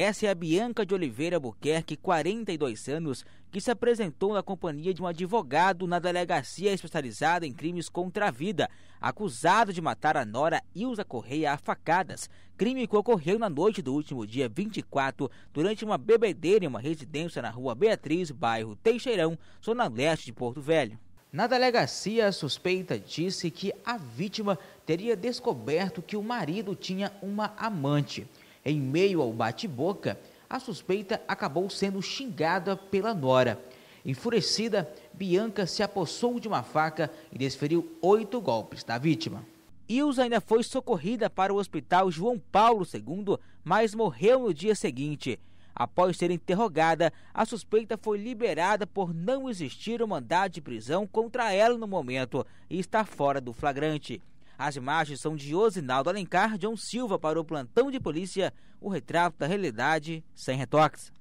Essa é a Bianca de Oliveira Buquerque, 42 anos, que se apresentou na companhia de um advogado na delegacia especializada em crimes contra a vida, acusado de matar a nora Ilza Correia a facadas, crime que ocorreu na noite do último dia 24, durante uma bebedeira em uma residência na rua Beatriz, bairro Teixeirão, zona leste de Porto Velho. Na delegacia, a suspeita disse que a vítima teria descoberto que o marido tinha uma amante. Em meio ao bate-boca, a suspeita acabou sendo xingada pela nora. Enfurecida, Bianca se apossou de uma faca e desferiu oito golpes da vítima. Ilza ainda foi socorrida para o hospital João Paulo II, mas morreu no dia seguinte. Após ser interrogada, a suspeita foi liberada por não existir o mandado de prisão contra ela no momento e está fora do flagrante. As imagens são de Osinaldo Alencar John Silva para o plantão de polícia, o retrato da realidade sem retoques.